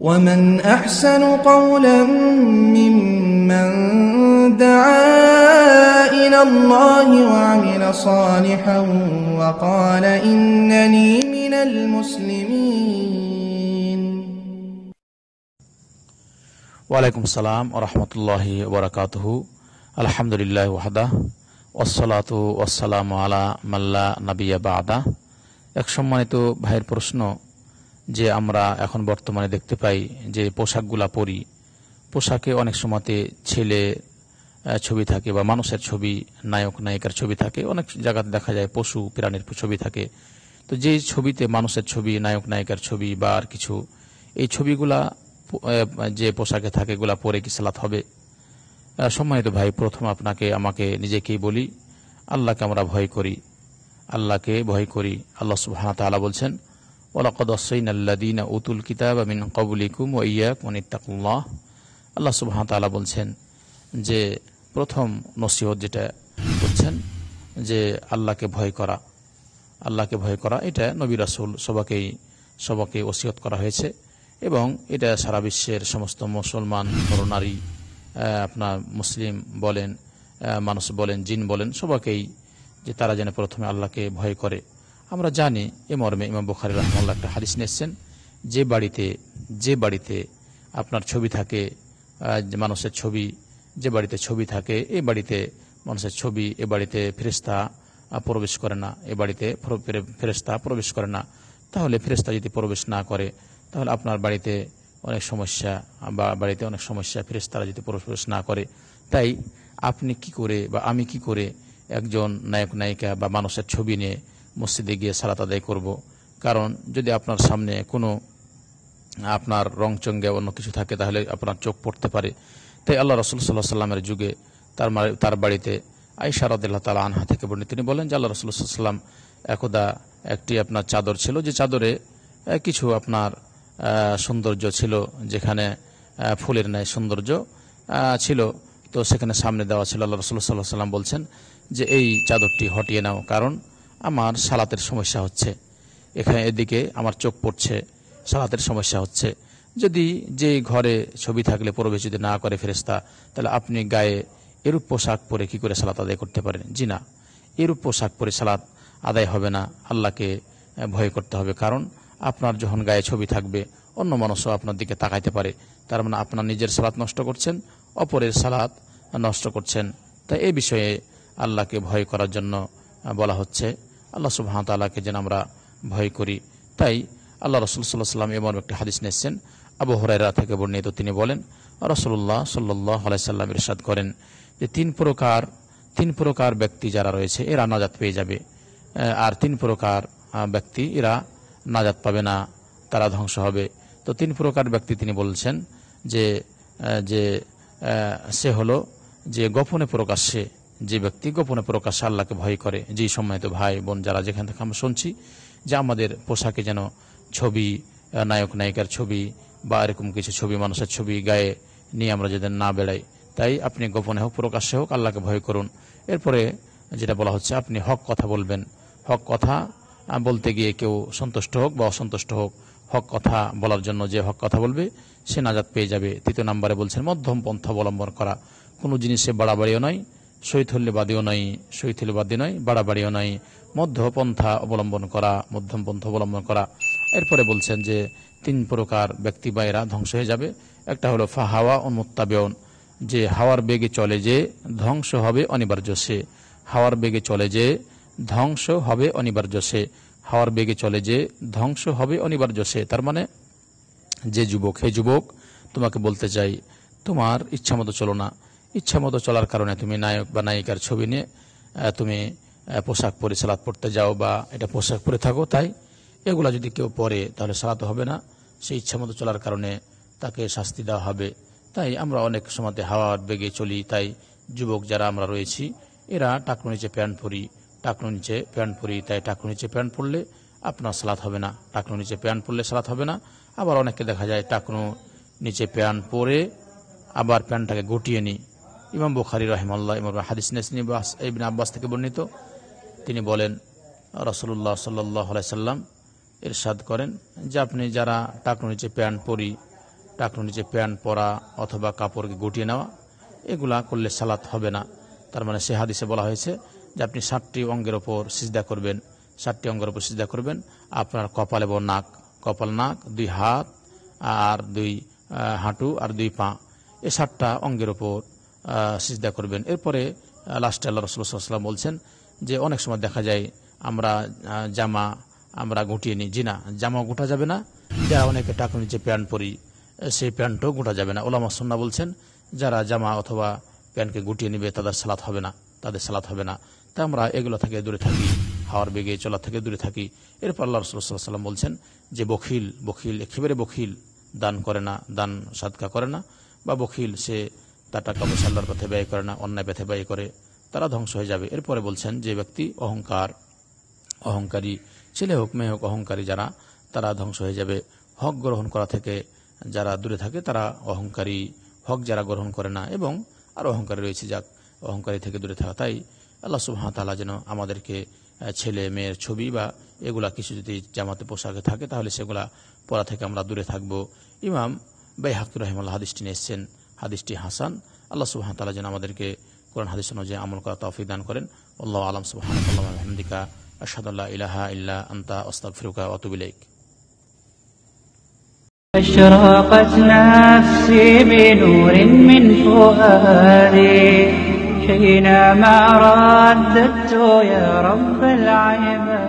ومن أحسن قولا ممن دعا إلى الله وعمل صالحا وقال إنني من المسلمين وعليكم السلام ورحمة الله وبركاته الحمد لله وحده والصلاة والسلام على من لا نبي بعده এক সম্মানিত ভাইয়ের প্রশ্ন যে আমরা এখন বর্তমানে দেখতে পাই যে পোশাকগুলা পরি পোশাকে অনেক সময়তে ছেলে ছবি থাকে বা মানুষের ছবি নায়ক নায়িকার ছবি থাকে অনেক জায়গাতে দেখা যায় পশু প্রাণীর ছবি থাকে তো যে ছবিতে মানুষের ছবি নায়ক নায়িকার ছবি বা আর কিছু এই ছবিগুলা যে পোশাকে থাকে এগুলা পরে কি সালাত হবে সম্মানিত ভাই প্রথম আপনাকে আমাকে নিজেকেই বলি আল্লাহকে আমরা ভয় করি আল্লাহকে ভয় করি আল্লাহ সুবাহ তালা বলছেন ওলাকদ সৈনাল্লাদিন উতুল কিতাব আমিন কবুলিকুম ও ইয়াক মনিত্তাকুল্লাহ আল্লাহ সুবাহ তালা বলছেন যে প্রথম নসিহত যেটা বলছেন যে আল্লাহকে ভয় করা আল্লাহকে ভয় করা এটা নবী রাসুল সবাকেই সবাকে ওসিয়ত করা হয়েছে এবং এটা সারা বিশ্বের সমস্ত মুসলমান নারী আপনার মুসলিম বলেন মানুষ বলেন জিন বলেন সবাকেই যে তারা যেন প্রথমে আল্লাহকে ভয় করে আমরা জানি এ মর্মে ইমাম বুখারি রহমাল্লা একটা হাদিস নিয়েছেন যে বাড়িতে যে বাড়িতে আপনার ছবি থাকে মানুষের ছবি যে বাড়িতে ছবি থাকে এ বাড়িতে মানুষের ছবি এ বাড়িতে ফেরিস্তা প্রবেশ করে না এ বাড়িতে ফেরিস্তা প্রবেশ করে না তাহলে ফেরিস্তা যদি প্রবেশ না করে তাহলে আপনার বাড়িতে অনেক সমস্যা বা বাড়িতে অনেক সমস্যা ফেরিস্তারা যদি প্রবেশ না করে তাই আপনি কি করে বা আমি কি করে একজন নায়ক নায়িকা বা মানুষের ছবি নিয়ে মসজিদে গিয়ে সালাত আদায় করব। কারণ যদি আপনার সামনে কোনো আপনার রংচঙ্গে অন্য কিছু থাকে তাহলে আপনার চোখ পড়তে পারে তাই আল্লাহ রসুল সাল্লাহ সাল্লামের যুগে তার তার বাড়িতে আইসা রদুল্লাহ তালা আনহা থেকে বলেন তিনি বলেন যে আল্লাহ রসুল সাল্লাম একদা একটি আপনার চাদর ছিল যে চাদরে কিছু আপনার সৌন্দর্য ছিল যেখানে ফুলের ন্যায় সৌন্দর্য ছিল তো সেখানে সামনে দেওয়া ছিল আল্লাহ রসুল্লাহ সাল্লাহ সাল্লাম বলছেন যে এই চাদরটি হটিয়ে নাও কারণ আমার সালাতের সমস্যা হচ্ছে এখানে এদিকে আমার চোখ পড়ছে সালাতের সমস্যা হচ্ছে যদি যে ঘরে ছবি থাকলে প্রবেশ যদি না করে ফেরেস্তা তাহলে আপনি গায়ে এরূপ পোশাক পরে কি করে সালাত আদায় করতে পারেন জি না এরূপ পোশাক পরে সালাত আদায় হবে না আল্লাহকে ভয় করতে হবে কারণ আপনার যখন গায়ে ছবি থাকবে অন্য মানুষও আপনার দিকে তাকাইতে পারে তার মানে আপনার নিজের সালাত নষ্ট করছেন অপরের সালাত নষ্ট করছেন তাই এ বিষয়ে আল্লাহকে ভয় করার জন্য বলা হচ্ছে আল্লাহ তাল্লাহকে যেন আমরা ভয় করি তাই আল্লাহ রসুল সাল্লাহ সাল্লাম এমন একটি হাদিস নিয়েছেন আবু হরাইরা থেকে বর্ণিত তিনি বলেন রসুল্লাহ সাল্লাহ আলাইসাল্লাম ইরশাদ করেন যে তিন প্রকার তিন প্রকার ব্যক্তি যারা রয়েছে এরা নাজাত পেয়ে যাবে আর তিন প্রকার ব্যক্তি এরা নাজাত পাবে না তারা ধ্বংস হবে তো তিন প্রকার ব্যক্তি তিনি বলছেন যে যে সে হলো যে গোপনে প্রকাশ্যে যে ব্যক্তি গোপনে প্রকাশ আল্লাহকে ভয় করে যেই সম্মানিত ভাই বোন যারা যেখান থেকে আমরা শুনছি যে আমাদের পোশাকে যেন ছবি নায়ক নায়িকার ছবি বা এরকম কিছু ছবি মানুষের ছবি গায়ে নিয়ে আমরা যাদের না বেড়াই তাই আপনি গোপনে হোক প্রকাশ্যে হোক আল্লাহকে ভয় করুন এরপরে যেটা বলা হচ্ছে আপনি হক কথা বলবেন হক কথা বলতে গিয়ে কেউ সন্তুষ্ট হোক বা অসন্তুষ্ট হোক হক কথা বলার জন্য যে হক কথা বলবে সে নাজাদ পেয়ে যাবে তৃতীয় নাম্বারে বলছেন মধ্যম পন্থা অবলম্বন করা কোনো জিনিসে বাড়াবাড়িও নয় শৈথল্যবাদীও নাই শৈথল্যবাদী নয় বাড়াবাড়িও মধ্য মধ্যপন্থা অবলম্বন করা মধ্যম পন্থা অবলম্বন করা এরপরে বলছেন যে তিন প্রকার ব্যক্তি বা এরা ধ্বংস হয়ে যাবে একটা হলো ফা হাওয়া অনুত্তাবেয়ন যে হাওয়ার বেগে চলে যে ধ্বংস হবে অনিবার্য সে হাওয়ার বেগে চলে যে ধ্বংস হবে অনিবার্য সে হাওয়ার বেগে চলে যে ধ্বংস হবে অনিবার্য সে তার মানে যে যুবক হে যুবক তোমাকে বলতে চাই তোমার ইচ্ছামতো চলো না ইচ্ছা মতো চলার কারণে তুমি নায়ক বা নায়িকার ছবি নিয়ে তুমি পোশাক পরে সালাদ পড়তে যাও বা এটা পোশাক পরে থাকো তাই এগুলা যদি কেউ পরে তাহলে সালাত হবে না সেই ইচ্ছা মতো চলার কারণে তাকে শাস্তি দেওয়া হবে তাই আমরা অনেক সময়তে হাওয়ার বেগে চলি তাই যুবক যারা আমরা রয়েছি এরা টাকনো নিচে প্যান্ট পরি টাকনো নিচে প্যান্ট পরি তাই টাকনো নিচে প্যান্ট পরলে আপনার সালাত হবে না টাকনো নিচে প্যান্ট পরলে সালাত হবে না আবার অনেককে দেখা যায় টাকনো নিচে প্যান্ট পরে আবার প্যান্টটাকে গুটিয়ে নিই ইমাম বুখারি রহমাল্লাহ ইমর হাদিস ইবিন আব্বাস থেকে বর্ণিত তিনি বলেন রসল্লাহ সাল্লাই সাল্লাম ইরশাদ করেন যে আপনি যারা টাকনু নিচে প্যান্ট পরি টাকনু নিচে প্যান্ট পরা অথবা কাপড়কে গুটিয়ে নেওয়া এগুলা করলে সালাত হবে না তার মানে সে হাদিসে বলা হয়েছে যে আপনি ষাটটি অঙ্গের ওপর সিজদা করবেন ষাটটি অঙ্গের ওপর সিজদা করবেন আপনার কপাল এবং নাক কপাল নাক দুই হাত আর দুই হাঁটু আর দুই পা এ ষাটটা অঙ্গের ওপর সিজদা করবেন এরপরে লাস্টে আল্লাহ রসুল্লাহাম বলছেন যে অনেক সময় দেখা যায় আমরা জামা আমরা গুটিয়ে নিই জি না জামা গোটা যাবে না যা অনেকে টাকা নিচে প্যান্ট পরি সেই প্যান্টও গোটা যাবে না ওলামা সন্না বলছেন যারা জামা অথবা প্যান্টকে গুটিয়ে নিবে তাদের সালাত হবে না তাদের সালাত হবে না তা আমরা এগুলো থেকে দূরে থাকি হাওয়ার বেগে চলা থেকে দূরে থাকি এরপর আল্লাহ রসুল্লাহাম বলছেন যে বখিল বখিল একেবারে বখিল দান করে না দান সাদকা করে না বা বখিল সে তার টাকা পয়সা আল্লাহর পথে ব্যয় করে না অন্যায় পথে ব্যয় করে তারা ধ্বংস হয়ে যাবে এরপরে বলছেন যে ব্যক্তি অহংকার অহংকারী ছেলে হোক মেয়ে হোক অহংকারী যারা তারা ধ্বংস হয়ে যাবে হক গ্রহণ করা থেকে যারা দূরে থাকে তারা অহংকারী হক যারা গ্রহণ করে না এবং আর অহংকারী রয়েছে যাক অহংকারী থেকে দূরে থাকা তাই আল্লাহ সুবাহতালা যেন আমাদেরকে ছেলে মেয়ের ছবি বা এগুলা কিছু যদি জামাতে পোশাকে থাকে তাহলে সেগুলা পরা থেকে আমরা দূরে থাকব ইমাম বেহাক রহমাল হাদিসটি নিয়ে এসছেন হাদিসটি হাসান আল্লাহ সুবহান তালা যেন আমাদেরকে কোরআন হাদিস অনুযায়ী আমল করা তফি দান করেন আল্লাহ আলম সুবহান আলহামদিকা আশহাদুল্লাহ ইলাহা ইল্লা আন্তা ওস্তাক ফিরুকা অতুবিলাইক أشرقت نفسي بنور من فؤادي حينما رددت يا رب العباد